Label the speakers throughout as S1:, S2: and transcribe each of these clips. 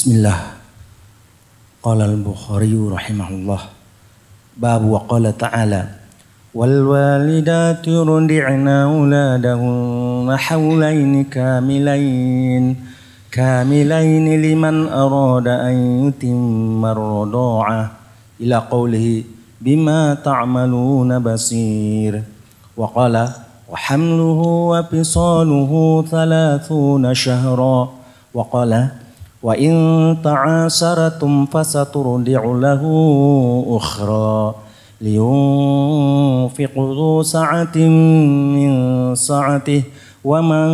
S1: بسم الله قال البخاري رحمه الله باب وقال تعالى والوالدات يرضعن أولادهن حولين كاملين كاملين لمن أراد أن يتم الرضاعة إلى قوله بما تعملون بصير وقال وحمله وفصاله ثلاثون شهرا وقال وإن تعاسرتم فسترضع له أخرى لينفق ذو سعة من سعته ومن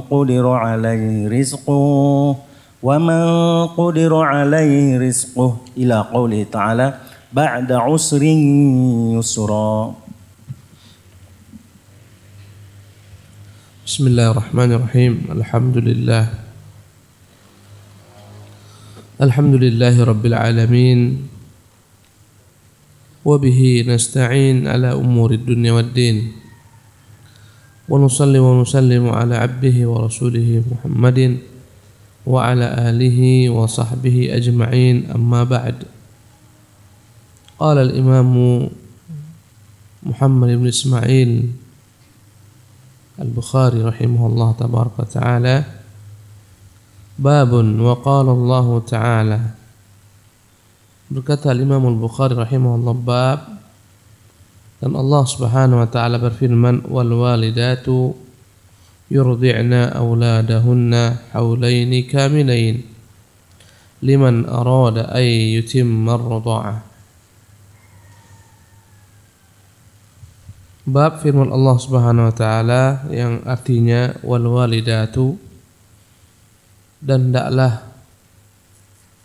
S1: قدر عليه رزقه ومن قدر عليه رزقه إلى قوله تعالى بعد عسر يسرا
S2: بسم الله الرحمن الرحيم الحمد لله الحمد لله رب العالمين وبه نستعين على أمور الدنيا والدين ونصلي ونسلم على عبده ورسوله محمد وعلى آله وصحبه أجمعين أما بعد قال الإمام محمد بن إسماعيل البخاري رحمه الله تبارك وتعالى باب وقال الله تعالى berkata Imam Al-Bukhari rahimahullah bab dan Allah Subhanahu wa taala berfirman wal walidatu yurdi'na auladahunna haulaini kamilain liman arada ay yutimma ar-rida'ah bab firman Allah Subhanahu wa taala yang artinya wal walidatu dan daklah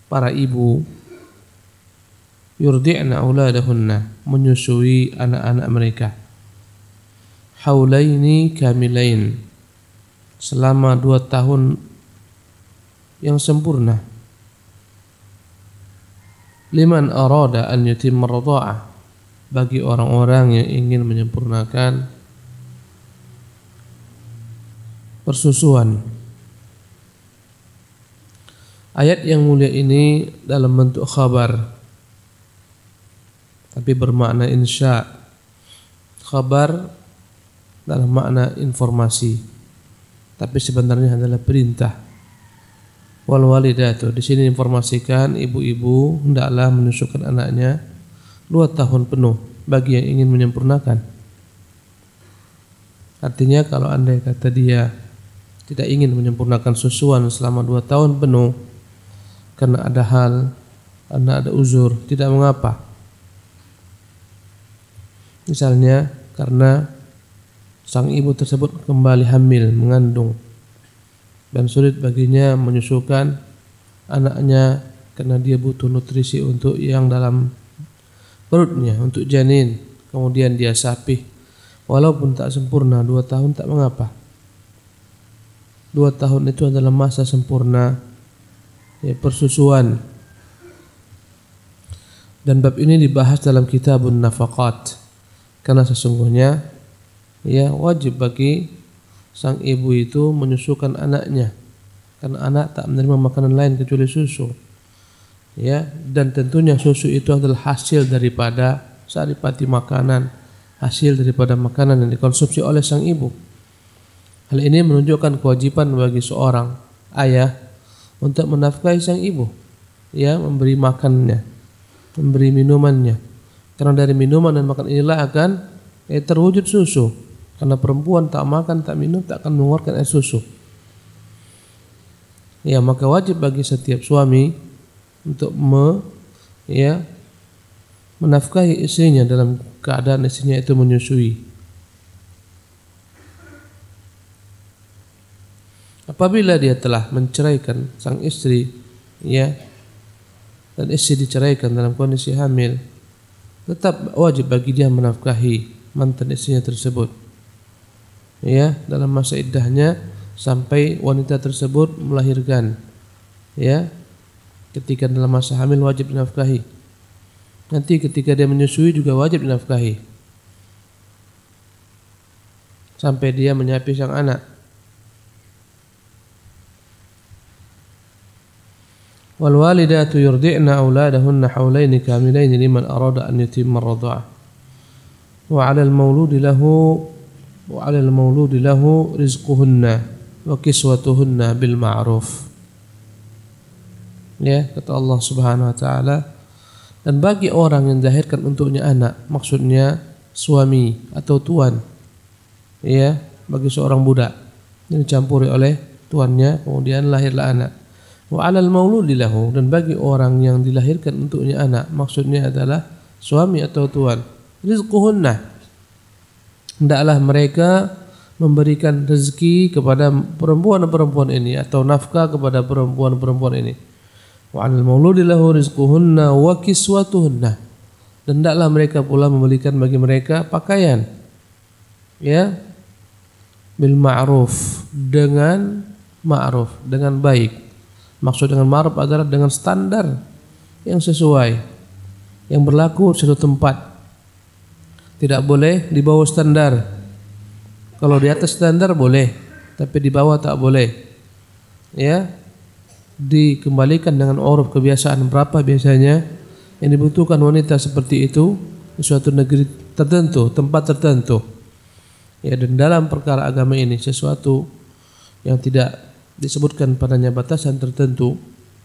S2: para ibu yurdi'na auladahunna menyusui anak-anak mereka haulaini kamilain selama dua tahun yang sempurna liman arada an yutim bagi orang-orang yang ingin menyempurnakan persusuan Ayat yang mulia ini dalam bentuk khabar tapi bermakna insya. Khabar dalam makna informasi tapi sebenarnya adalah perintah. Wal walidatu di sini informasikan ibu-ibu hendaklah menyusukan anaknya dua tahun penuh bagi yang ingin menyempurnakan. Artinya kalau andai kata dia tidak ingin menyempurnakan susuan selama dua tahun penuh, karena ada hal, karena ada uzur, tidak mengapa. Misalnya karena sang ibu tersebut kembali hamil, mengandung dan sulit baginya menyusukan anaknya karena dia butuh nutrisi untuk yang dalam perutnya untuk janin kemudian dia sapih walaupun tak sempurna dua tahun tak mengapa dua tahun itu adalah masa sempurna ya, persusuan. Dan bab ini dibahas dalam kitabun nafaqat. Karena sesungguhnya ya wajib bagi sang ibu itu menyusukan anaknya. Karena anak tak menerima makanan lain kecuali susu. Ya, dan tentunya susu itu adalah hasil daripada saripati makanan, hasil daripada makanan yang dikonsumsi oleh sang ibu. Hal ini menunjukkan kewajiban bagi seorang ayah untuk menafkahi sang ibu, ya memberi makannya, memberi minumannya. Karena dari minuman dan makan inilah akan eh, terwujud susu. Karena perempuan tak makan, tak minum, tak akan mengeluarkan air susu. Ya, maka wajib bagi setiap suami untuk me, ya, menafkahi istrinya dalam keadaan istrinya itu menyusui. Apabila dia telah menceraikan sang istri, ya, dan istri diceraikan dalam kondisi hamil, tetap wajib bagi dia menafkahi mantan istrinya tersebut. Ya, dalam masa iddahnya sampai wanita tersebut melahirkan. Ya, ketika dalam masa hamil wajib dinafkahi. Nanti ketika dia menyusui juga wajib dinafkahi. Sampai dia menyapih sang anak wal yurdi'na auladahunna hawlaini kamilaini liman arada an الرضاعة ar wa 'ala al-mawludi lahu wa 'ala al-mawludi lahu rizquhunna wa kiswatuhunna bil ma'ruf ya kata Allah Subhanahu wa taala dan bagi orang yang zahirkan untuknya anak maksudnya suami atau tuan ya bagi seorang budak yang dicampuri oleh tuannya kemudian lahirlah anak Wa alal dan bagi orang yang dilahirkan untuknya anak, maksudnya adalah suami atau tuan. Rizquhunna. Hendaklah mereka memberikan rezeki kepada perempuan-perempuan ini atau nafkah kepada perempuan-perempuan ini. Wa alal mauludi lahu rizquhunna wa kiswatuhunna. Dan hendaklah mereka pula memberikan bagi mereka pakaian. Ya, bil ma'ruf dengan ma'ruf dengan baik Maksud dengan ma'ruf adalah dengan standar yang sesuai yang berlaku di satu tempat. Tidak boleh di bawah standar. Kalau di atas standar boleh, tapi di bawah tak boleh. Ya. Dikembalikan dengan uruf kebiasaan berapa biasanya yang dibutuhkan wanita seperti itu di suatu negeri tertentu, tempat tertentu. Ya, dan dalam perkara agama ini sesuatu yang tidak disebutkan padanya batasan tertentu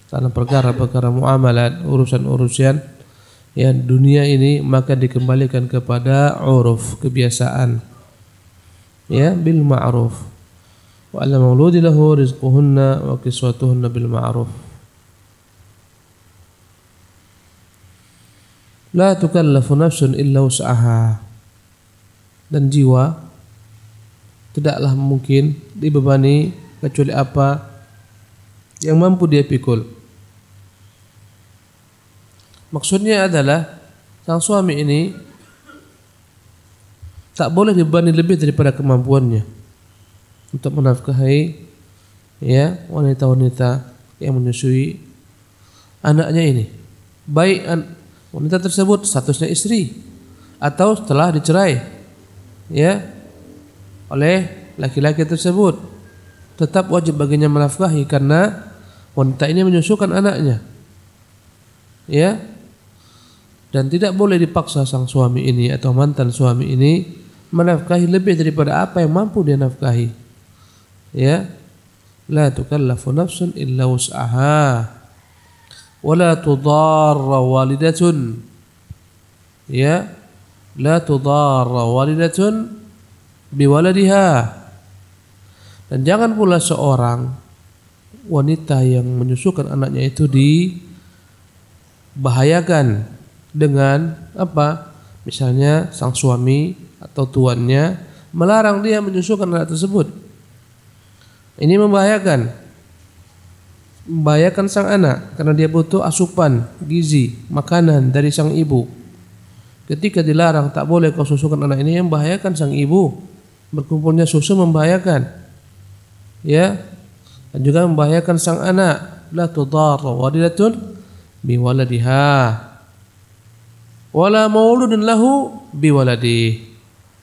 S2: karena perkara-perkara muamalat, urusan-urusan ya dunia ini maka dikembalikan kepada uruf, kebiasaan. Ya, bil ma'ruf. Wa alla mauludi lahu rizquhunna wa kiswatuhunna bil ma'ruf. La tukallafu nafsun illa wus'aha. Dan jiwa tidaklah mungkin dibebani kecuali apa yang mampu dia pikul. Maksudnya adalah sang suami ini tak boleh dibebani lebih daripada kemampuannya untuk menafkahi ya wanita-wanita yang menyusui anaknya ini. Baik wanita tersebut statusnya istri atau setelah dicerai ya oleh laki-laki tersebut tetap wajib baginya menafkahi karena wanita ini menyusukan anaknya. Ya. Dan tidak boleh dipaksa sang suami ini atau mantan suami ini menafkahi lebih daripada apa yang mampu dia nafkahi. Ya. La tukallafu nafsun illa wus'aha. Wa la tudarra walidatun. Ya. La tudarra walidatun biwaladihah. Dan jangan pula seorang wanita yang menyusukan anaknya itu dibahayakan dengan apa? Misalnya sang suami atau tuannya melarang dia menyusukan anak tersebut. Ini membahayakan membahayakan sang anak karena dia butuh asupan, gizi, makanan dari sang ibu. Ketika dilarang tak boleh kau susukan anak ini yang membahayakan sang ibu. Berkumpulnya susu membahayakan ya dan juga membahayakan sang anak la tudar walidatun biwaladiha wala mauludun lahu biwaladi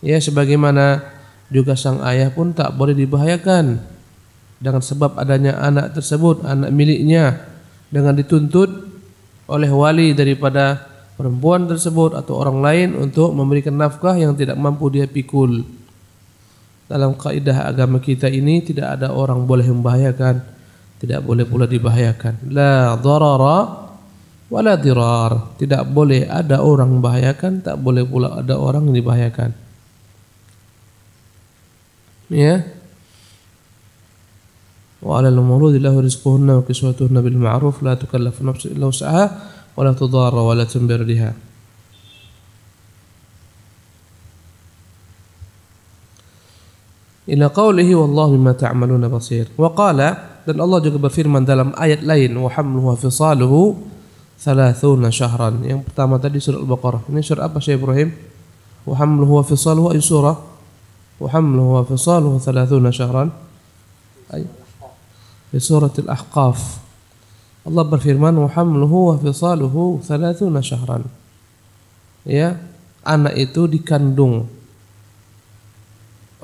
S2: ya sebagaimana juga sang ayah pun tak boleh dibahayakan dengan sebab adanya anak tersebut anak miliknya dengan dituntut oleh wali daripada perempuan tersebut atau orang lain untuk memberikan nafkah yang tidak mampu dia pikul dalam kaidah agama kita ini tidak ada orang boleh membahayakan, tidak boleh pula dibahayakan. La dharara wala dirar. Tidak boleh ada orang membahayakan, tak boleh pula ada orang yang dibahayakan. Ya. Wa 'alal mawludi lahu rizquhunna wa kiswatuhunna bil ma'ruf la tukallafu nafsun illa wus'aha wa la tudarra wa la tunbir liha. إلى قوله والله بما تعملون بصير وقال لأن الله juga berfirman dalam آية لين وحمله وفصاله ثلاثون شهرا yang pertama tadi surah Al-Baqarah ini surah apa وحمله وفصاله أي سورة وحمله وفصاله ثلاثون شهرا أي في سورة الأحقاف الله berfirman وحمله وفصاله ثلاثون شهرا أنا anak itu dikandung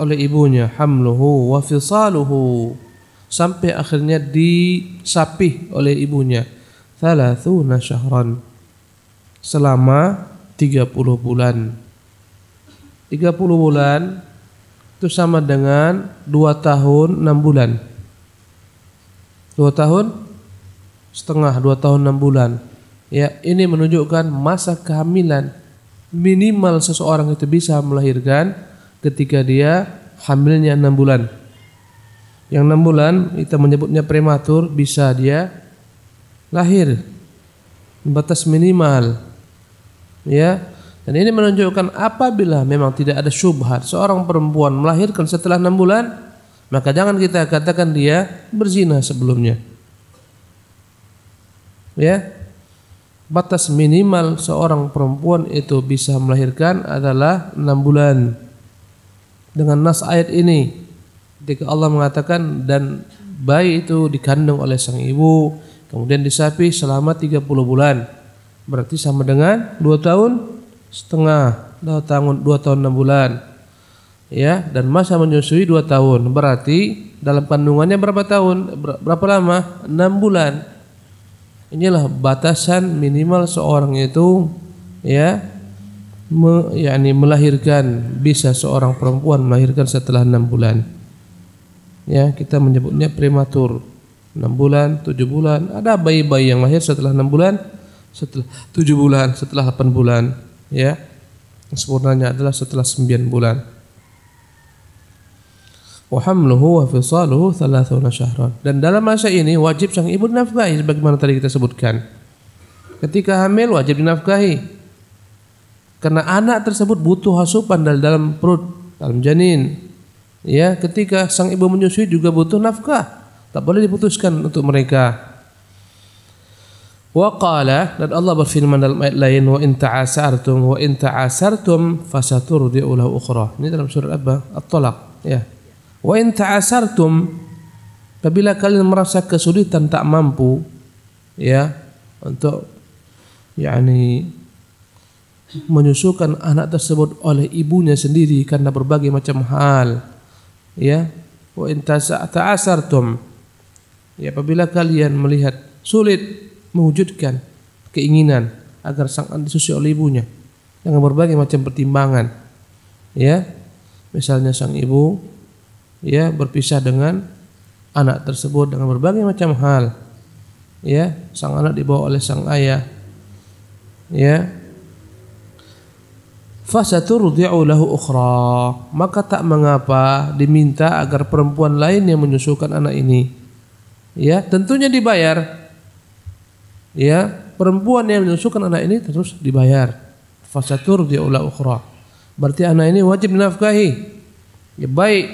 S2: oleh ibunya hamluhu wa fisaluhu sampai akhirnya disapih oleh ibunya thalathuna syahran selama 30 bulan 30 bulan itu sama dengan 2 tahun 6 bulan 2 tahun setengah 2 tahun 6 bulan ya ini menunjukkan masa kehamilan minimal seseorang itu bisa melahirkan ketika dia hamilnya enam bulan. Yang enam bulan kita menyebutnya prematur bisa dia lahir batas minimal. Ya. Dan ini menunjukkan apabila memang tidak ada syubhat seorang perempuan melahirkan setelah enam bulan, maka jangan kita katakan dia berzina sebelumnya. Ya. Batas minimal seorang perempuan itu bisa melahirkan adalah enam bulan dengan nas ayat ini ketika Allah mengatakan dan bayi itu dikandung oleh sang ibu kemudian disapi selama 30 bulan berarti sama dengan 2 tahun setengah 2 tahun 2 tahun 6 bulan ya dan masa menyusui 2 tahun berarti dalam kandungannya berapa tahun berapa lama 6 bulan inilah batasan minimal seorang itu ya me, yakni melahirkan bisa seorang perempuan melahirkan setelah 6 bulan ya kita menyebutnya prematur 6 bulan 7 bulan ada bayi-bayi yang lahir setelah 6 bulan setelah tujuh bulan setelah delapan bulan ya sempurnanya adalah setelah 9 bulan wa hamluhu wa fisaluhu 30 syahran dan dalam masa ini wajib sang ibu nafkahi sebagaimana tadi kita sebutkan ketika hamil wajib dinafkahi karena anak tersebut butuh asupan dari dalam perut, dalam janin. Ya, ketika sang ibu menyusui juga butuh nafkah. Tak boleh diputuskan untuk mereka. Wa qala dan Allah berfirman dalam ayat lain wa in ta'asartum wa in ta'asartum fasaturdi'u lahu ukhra. Ini dalam surat apa? At-Talaq, ya. Wa in ta'asartum apabila kalian merasa kesulitan tak mampu ya untuk yakni menyusukan anak tersebut oleh ibunya sendiri karena berbagai macam hal. Ya, wa ta'asartum. Ya, apabila kalian melihat sulit mewujudkan keinginan agar sang anak disusui oleh ibunya dengan berbagai macam pertimbangan. Ya, misalnya sang ibu ya berpisah dengan anak tersebut dengan berbagai macam hal. Ya, sang anak dibawa oleh sang ayah. Ya, fasatu rudi'u lahu ukhra maka tak mengapa diminta agar perempuan lain yang menyusukan anak ini ya tentunya dibayar ya perempuan yang menyusukan anak ini terus dibayar fasatur dia ula ukhra berarti anak ini wajib dinafkahi ya baik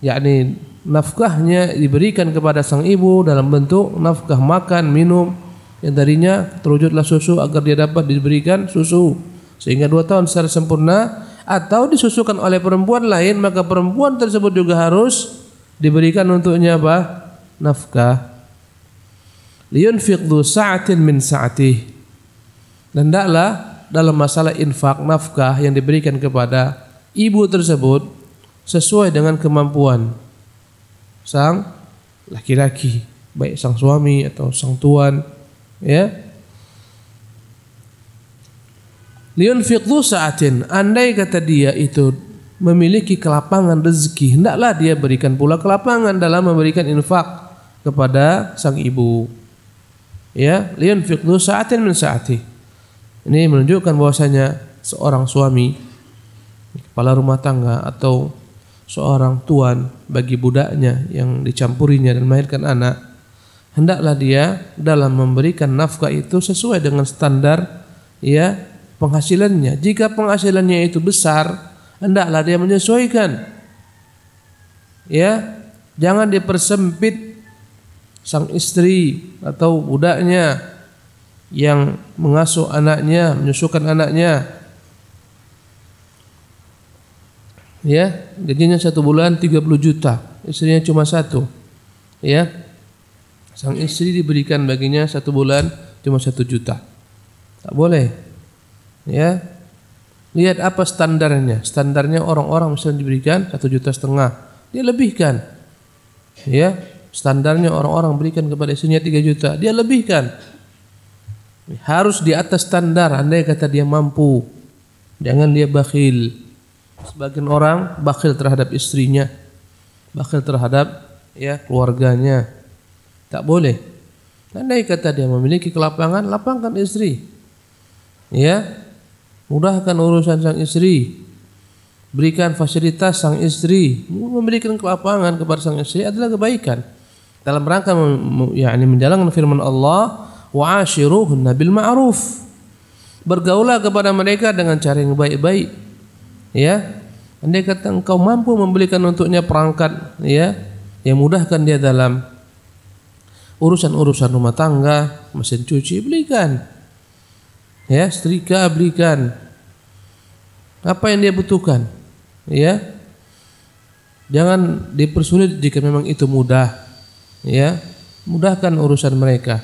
S2: yakni nafkahnya diberikan kepada sang ibu dalam bentuk nafkah makan minum yang darinya terwujudlah susu agar dia dapat diberikan susu sehingga dua tahun secara sempurna atau disusukan oleh perempuan lain maka perempuan tersebut juga harus diberikan untuknya apa nafkah liun fiqdu sa'atin min sa'atih dan taklah dalam masalah infak nafkah yang diberikan kepada ibu tersebut sesuai dengan kemampuan sang laki-laki baik sang suami atau sang tuan ya Liun fiqdu saatin. Andai kata dia itu memiliki kelapangan rezeki, hendaklah dia berikan pula kelapangan dalam memberikan infak kepada sang ibu. Ya, liun fiqdu saatin min saati. Ini menunjukkan bahwasanya seorang suami, kepala rumah tangga atau seorang tuan bagi budaknya yang dicampurinya dan melahirkan anak, hendaklah dia dalam memberikan nafkah itu sesuai dengan standar ya penghasilannya. Jika penghasilannya itu besar, hendaklah dia menyesuaikan. Ya, jangan dipersempit sang istri atau budaknya yang mengasuh anaknya, menyusukan anaknya. Ya, gajinya satu bulan 30 juta, istrinya cuma satu. Ya, sang istri diberikan baginya satu bulan cuma satu juta. Tak boleh ya lihat apa standarnya standarnya orang-orang misalnya diberikan satu juta setengah dia lebihkan ya standarnya orang-orang berikan kepada istrinya tiga juta dia lebihkan harus di atas standar andai kata dia mampu jangan dia bakhil sebagian orang bakhil terhadap istrinya bakhil terhadap ya keluarganya tak boleh andai kata dia memiliki kelapangan lapangkan istri ya Mudahkan urusan sang istri. Berikan fasilitas sang istri. Memberikan kelapangan kepada sang istri adalah kebaikan. Dalam rangka yakni menjalankan firman Allah, wa ashiruhunna bil ma'ruf. Bergaulah kepada mereka dengan cara yang baik-baik. Ya. Andai kata engkau mampu membelikan untuknya perangkat ya yang mudahkan dia dalam urusan-urusan rumah tangga, mesin cuci belikan ya setrika berikan apa yang dia butuhkan ya jangan dipersulit jika memang itu mudah ya mudahkan urusan mereka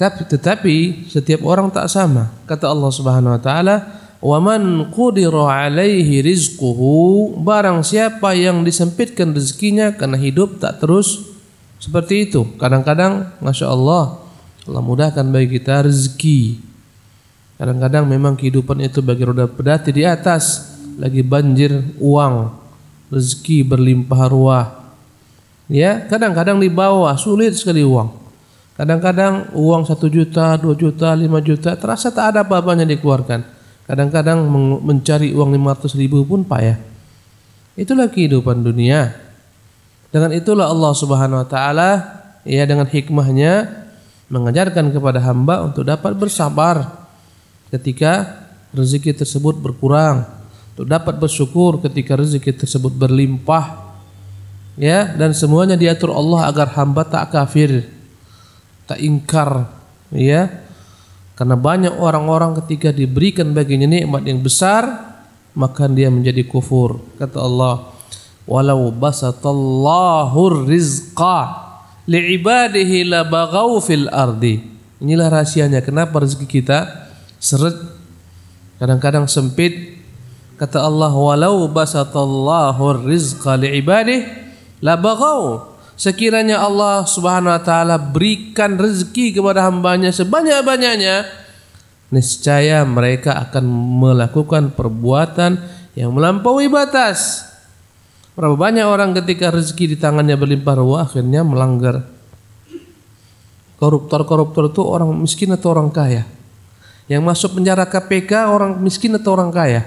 S2: tetapi setiap orang tak sama kata Allah Subhanahu wa taala man qudira alaihi rizquhu barang siapa yang disempitkan rezekinya karena hidup tak terus seperti itu kadang-kadang Masya Allah Allah mudahkan bagi kita rezeki. Kadang-kadang memang kehidupan itu bagi roda pedati di atas lagi banjir uang, rezeki berlimpah ruah. Ya, kadang-kadang di bawah sulit sekali uang. Kadang-kadang uang satu juta, dua juta, lima juta terasa tak ada apa-apanya dikeluarkan. Kadang-kadang mencari uang lima ratus ribu pun payah. Itulah kehidupan dunia. Dengan itulah Allah Subhanahu wa taala ya dengan hikmahnya mengajarkan kepada hamba untuk dapat bersabar ketika rezeki tersebut berkurang, untuk dapat bersyukur ketika rezeki tersebut berlimpah. Ya, dan semuanya diatur Allah agar hamba tak kafir, tak ingkar, ya. Karena banyak orang-orang ketika diberikan baginya nikmat yang besar, maka dia menjadi kufur. Kata Allah, "Walau basatallahu rizqah li'ibadihi labagaw fil ardi. Inilah rahasianya kenapa rezeki kita seret kadang-kadang sempit. Kata Allah walau basatallahu rizqa li'ibadihi bagau. Sekiranya Allah Subhanahu wa taala berikan rezeki kepada hambanya sebanyak-banyaknya, niscaya mereka akan melakukan perbuatan yang melampaui batas. Berapa banyak orang ketika rezeki di tangannya berlimpah ruah akhirnya melanggar. Koruptor-koruptor itu orang miskin atau orang kaya? Yang masuk penjara KPK orang miskin atau orang kaya?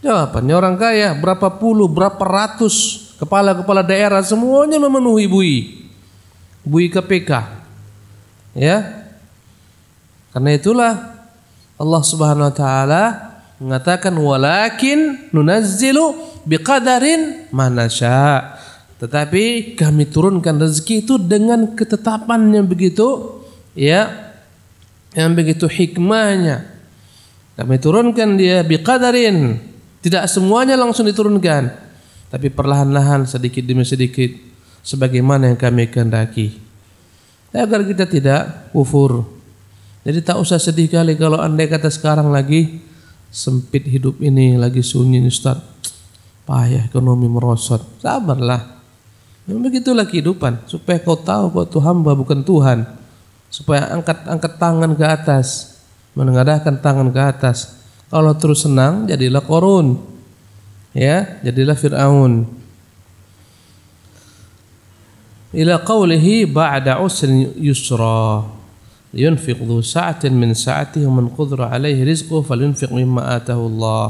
S2: Jawabannya orang kaya, berapa puluh, berapa ratus kepala-kepala daerah semuanya memenuhi bui. Bui KPK. Ya. Karena itulah Allah Subhanahu wa taala mengatakan walakin nunazzilu biqadarin manasya. Tetapi kami turunkan rezeki itu dengan ketetapan yang begitu ya yang begitu hikmahnya. Kami turunkan dia biqadarin. Tidak semuanya langsung diturunkan, tapi perlahan-lahan sedikit demi sedikit sebagaimana yang kami kehendaki. Agar kita tidak kufur. Jadi tak usah sedih kali kalau andai kata sekarang lagi sempit hidup ini lagi sunyi Ustaz payah ekonomi merosot sabarlah memang begitulah kehidupan supaya kau tahu kau tuh hamba bukan Tuhan supaya angkat angkat tangan ke atas menengadahkan tangan ke atas kalau terus senang jadilah korun ya jadilah Fir'aun ila qawlihi ba'da usrin yusra ينفق ذو سعة من سعته ومن قدر عليه رزقه فلينفق مما آتاه الله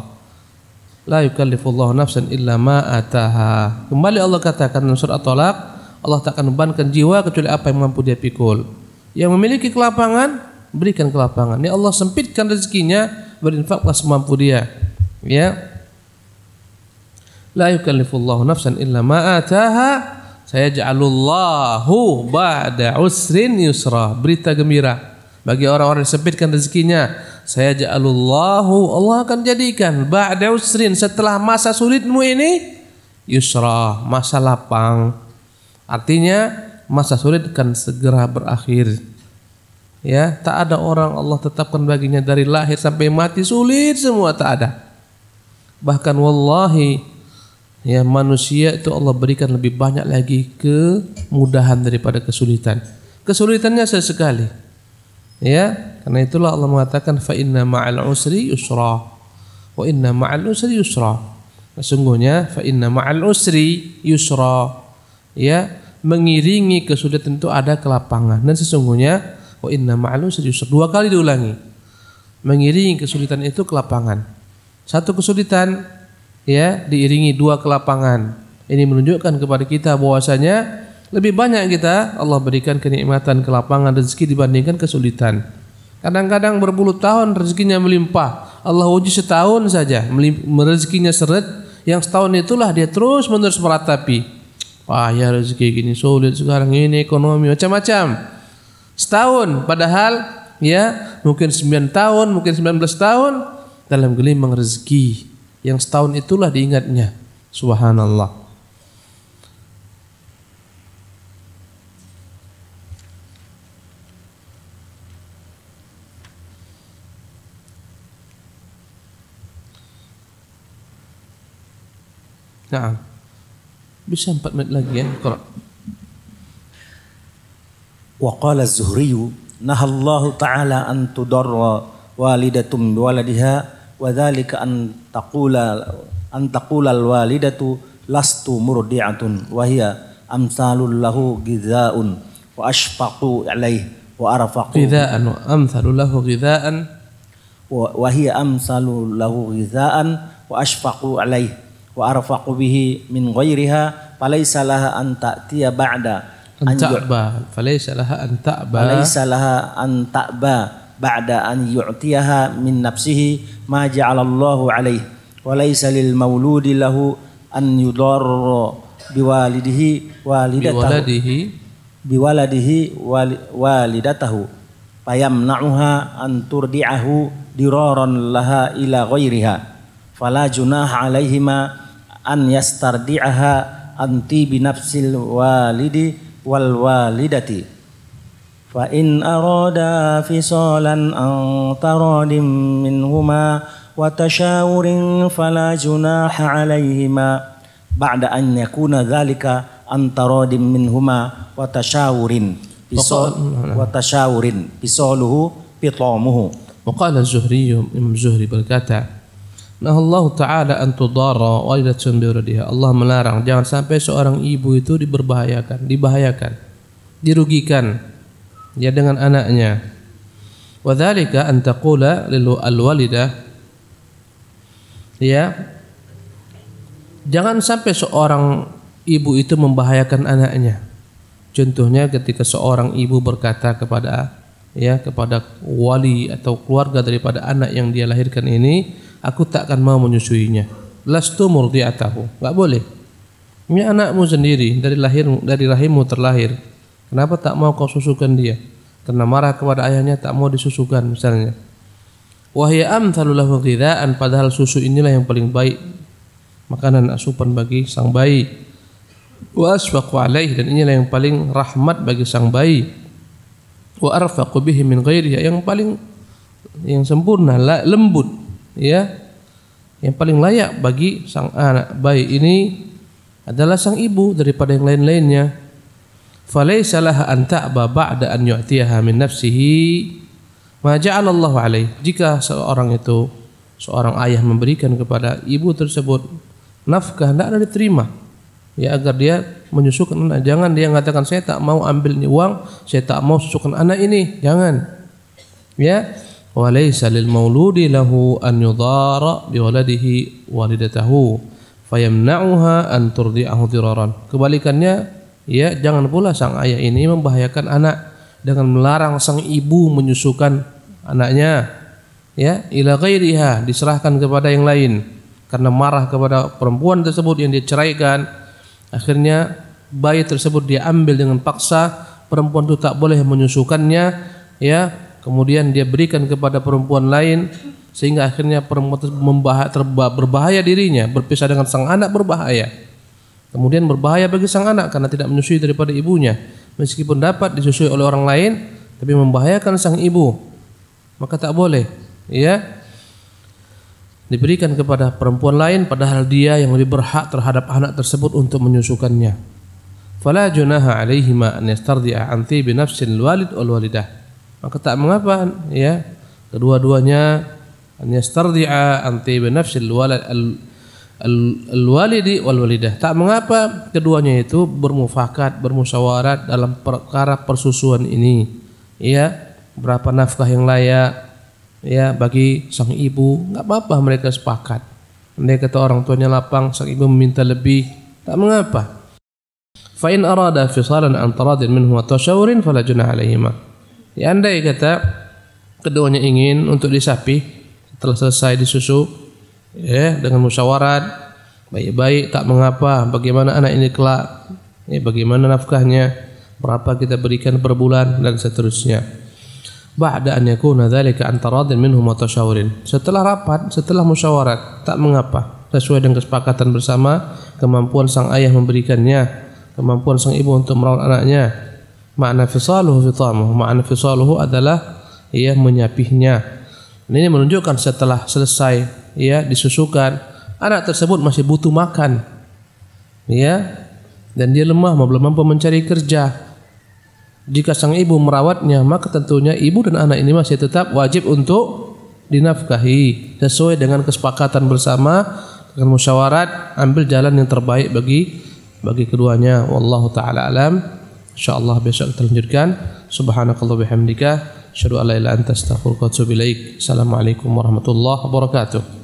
S2: لا يكلف الله نفسا إلا ما آتاها kembali Allah katakan dalam surat tolak Allah tak akan bebankan jiwa kecuali apa yang mampu dia pikul yang memiliki kelapangan berikan kelapangan ya Allah sempitkan rezekinya berinfaklah semampu dia ya la yukallifullahu nafsan illa ma ataha saya ja'alullahu ba'da usrin yusra. Berita gembira bagi orang-orang yang sempitkan rezekinya. Saya ja'alullahu Allah akan jadikan ba'da usrin setelah masa sulitmu ini yusra, masa lapang. Artinya masa sulit akan segera berakhir. Ya, tak ada orang Allah tetapkan baginya dari lahir sampai mati sulit semua tak ada. Bahkan wallahi Ya, manusia itu Allah berikan lebih banyak lagi kemudahan daripada kesulitan. Kesulitannya sesekali. Ya, karena itulah Allah mengatakan fa inna ma'al usri yusra. Wa inna ma'al usri yusra. sesungguhnya nah, fa inna ma'al usri yusra. Ya, mengiringi kesulitan itu ada kelapangan dan sesungguhnya wa inna ma'al usri yusra. Dua kali diulangi. Mengiringi kesulitan itu kelapangan. Satu kesulitan ya diiringi dua kelapangan. Ini menunjukkan kepada kita bahwasanya lebih banyak kita Allah berikan kenikmatan, kelapangan, rezeki dibandingkan kesulitan. Kadang-kadang berpuluh tahun rezekinya melimpah. Allah uji setahun saja, rezekinya seret. Yang setahun itulah dia terus menerus meratapi. Wah ya rezeki gini sulit sekarang ini ekonomi macam-macam. Setahun padahal ya mungkin sembilan tahun, mungkin sembilan belas tahun dalam gelimang rezeki yang setahun itulah diingatnya. Subhanallah. Nah, bisa empat menit lagi ya. Kalau
S1: وقال الزهري نهى الله تعالى أن تضر والدة بولدها وذلك أن taqula an taqula walidatu lastu murdi'atun wa hiya amsalul lahu ghizaa'un wa ashfaqu alaihi wa arfaqu
S2: gizaan wa amsalul lahu ghizaa'an
S1: wa hiya amsalul lahu gizaan wa ashfaqu alaihi wa arfaqu bihi min ghairiha falaysa laha an ta'tiya ba'da
S2: an ta'ba falaysa laha an ta'ba falaysa laha
S1: an ta'ba ba'da an yu'tiyaha min nafsihi ma ja'alallahu alaih wa laysa lil mauludi lahu an yudarra biwalidihi walidatahu biwaladihi biwaladihi walidatahu fayamna'uha an turdi'ahu diraran laha ila ghairiha fala junah alaihima an yastardi'aha anti binafsil walidi wal walidati فإن أرادا فصالا عن تراد منهما وتشاور فلا جناح عليهما بعد أن يكون ذلك عن تراد منهما وتشاور بصال وتشاور بصاله بطعمه
S2: وقال الزهري Imam Zuhri berkata Nah Allah Ta'ala antudara walidatun biuradiha. Allah melarang jangan sampai seorang ibu itu diberbahayakan, dibahayakan, dirugikan ya dengan anaknya wadzalika an taqula lil walidah ya jangan sampai seorang ibu itu membahayakan anaknya contohnya ketika seorang ibu berkata kepada ya kepada wali atau keluarga daripada anak yang dia lahirkan ini aku tak akan mau menyusuinya lastu murdiatahu nggak boleh ini anakmu sendiri dari lahir dari rahimmu terlahir Kenapa tak mau kau susukan dia? Karena marah kepada ayahnya tak mau disusukan misalnya. Wahya amthalu lahu ghidha'an padahal susu inilah yang paling baik makanan asupan bagi sang bayi. Wa asfaqu alaih dan inilah yang paling rahmat bagi sang bayi. Wa arfaqu bihi min ghairihi yang paling yang sempurna, lembut ya. Yang paling layak bagi sang anak bayi ini adalah sang ibu daripada yang lain-lainnya. فليس لها an ta'ba ba'da an yu'tiyaha min nafsihi ma ja'alallahu alaih jika seorang itu seorang ayah memberikan kepada ibu tersebut nafkah tidak ada diterima ya agar dia menyusukan anak jangan dia mengatakan saya tak mau ambil ini uang saya tak mau susukan anak ini jangan ya walaysa lil mauludi lahu an yudara biwaladihi walidatahu fayamna'uha an turdi'ahu diraran kebalikannya Ya, jangan pula sang ayah ini membahayakan anak dengan melarang sang ibu menyusukan anaknya. Ya, ila ghairiha diserahkan kepada yang lain karena marah kepada perempuan tersebut yang diceraikan. Akhirnya bayi tersebut diambil dengan paksa, perempuan itu tak boleh menyusukannya, ya. Kemudian dia berikan kepada perempuan lain sehingga akhirnya perempuan tersebut berbahaya dirinya, berpisah dengan sang anak berbahaya. Kemudian berbahaya bagi sang anak karena tidak menyusui daripada ibunya. Meskipun dapat disusui oleh orang lain, tapi membahayakan sang ibu. Maka tak boleh, ya. Diberikan kepada perempuan lain padahal dia yang lebih berhak terhadap anak tersebut untuk menyusukannya. Fala junaha alaihima an yastardi'a an thibi nafsil walid wal walidah. Maka tak mengapa, ya. Kedua-duanya an yastardi'a an thibi nafsil al-walidi wal walidah. Tak mengapa keduanya itu bermufakat, bermusyawarat dalam perkara persusuan ini. Ya, berapa nafkah yang layak ya bagi sang ibu, nggak apa-apa mereka sepakat. Mereka kata orang tuanya lapang, sang ibu meminta lebih, tak mengapa. Fa in arada fisalan an taradin minhu wa tashawurin fala junah Ya andai kata keduanya ingin untuk disapih setelah selesai disusu ya dengan musyawarat baik-baik tak mengapa bagaimana anak ini kelak ya, bagaimana nafkahnya berapa kita berikan per bulan dan seterusnya ba'da an yakuna dzalika antaradin minhum setelah rapat setelah musyawarat tak mengapa sesuai dengan kesepakatan bersama kemampuan sang ayah memberikannya kemampuan sang ibu untuk merawat anaknya makna fisaluhu fitamuhu makna fisaluhu adalah ia menyapihnya ini menunjukkan setelah selesai ya disusukan. Anak tersebut masih butuh makan. Ya. Dan dia lemah, belum mampu mencari kerja. Jika sang ibu merawatnya, maka tentunya ibu dan anak ini masih tetap wajib untuk dinafkahi sesuai dengan kesepakatan bersama dengan musyawarat ambil jalan yang terbaik bagi bagi keduanya wallahu taala alam insyaallah besok kita lanjutkan subhanakallah bihamdika syadu alaila anta astaghfiruka wa atubu assalamualaikum warahmatullahi wabarakatuh